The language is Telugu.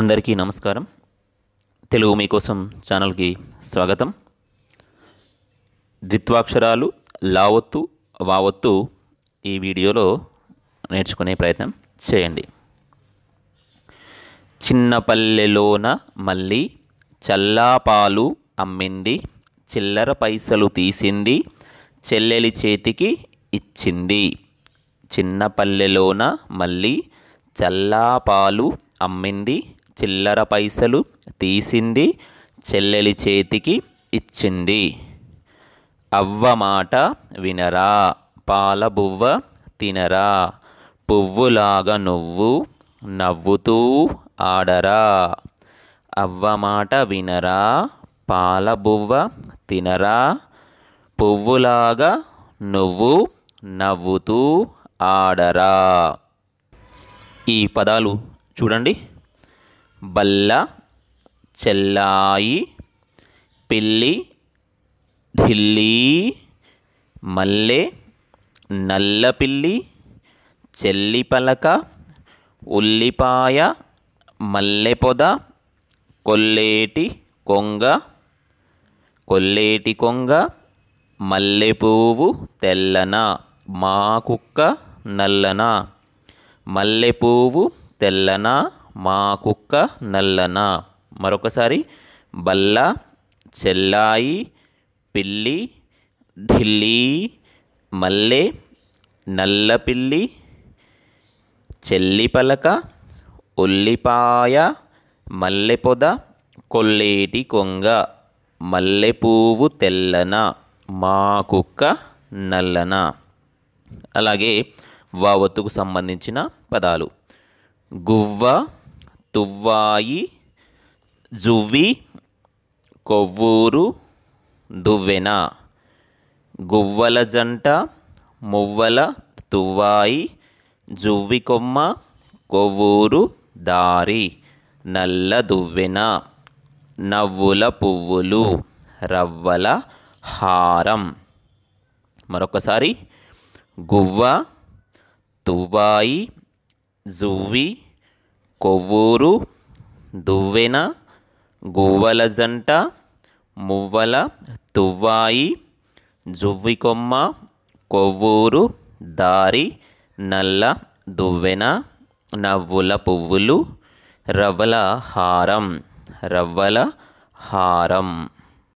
అందరికీ నమస్కారం తెలుగు మీకోసం ఛానల్కి స్వాగతం ద్విత్వాక్షరాలు లావత్తు వావత్తు ఈ వీడియోలో నేర్చుకునే ప్రయత్నం చేయండి చిన్నపల్లెలోన మళ్ళీ చల్లాపాలు అమ్మింది చిల్లర పైసలు తీసింది చెల్లెలి చేతికి ఇచ్చింది చిన్నపల్లెలోన మళ్ళీ చల్లాపాలు అమ్మింది చిల్లర పైసలు తీసింది చెల్లెలి చేతికి ఇచ్చింది అవ్వ మాట వినరా పాలబువ్వ తినరా పువ్వులాగా నువ్వు నవ్వుతూ ఆడరా అవ్వ మాట వినరా పాలబువ్వ తినరా పువ్వులాగా నువ్వు నవ్వుతూ ఆడరా ఈ పదాలు చూడండి బల్ల చెల్లాయి పిల్లి ఢిల్లీ మల్లె నల్లపిల్లి చెల్లిపలక ఉల్లిపాయ మల్లెపొద కొల్లేటి కొంగ కొల్లేటి కొంగ మల్లెపువ్వు తెల్లన మా కుక్క నల్లన మల్లెపువ్వు తెల్లన మా కుక్క నల్లన మరొకసారి బల్ల చెల్లాయి పిల్లి ఢిల్లీ మల్లె నల్లపిల్లి చెల్లిపలక ఉల్లిపాయ మల్లెపొద కొల్లేటి కొంగ మల్లెపూవు తెల్లన మా కుక్క నల్లన అలాగే వావత్తుకు సంబంధించిన పదాలు గువ్వ తువ్వాయి జువ్వి కొవ్వూరు దువ్వెన గువ్వల జంట మువ్వల తువ్వాయి జువ్వి కొమ్మ కొవ్వూరు దారి నల్ల దువ్వెన నవ్వుల పువ్వులు రవ్వల హారం మరొకసారి గువ్వ తువ్వాయి జువ్వి కొవ్వూరు దువ్వెన గువ్వల జంట మువ్వల తువ్వాయి జువ్వికొమ్మ కొవ్వూరు దారి నల్ల దువ్వెన నవ్వుల పువ్వులు రవ్వల హారం రవ్వల హారం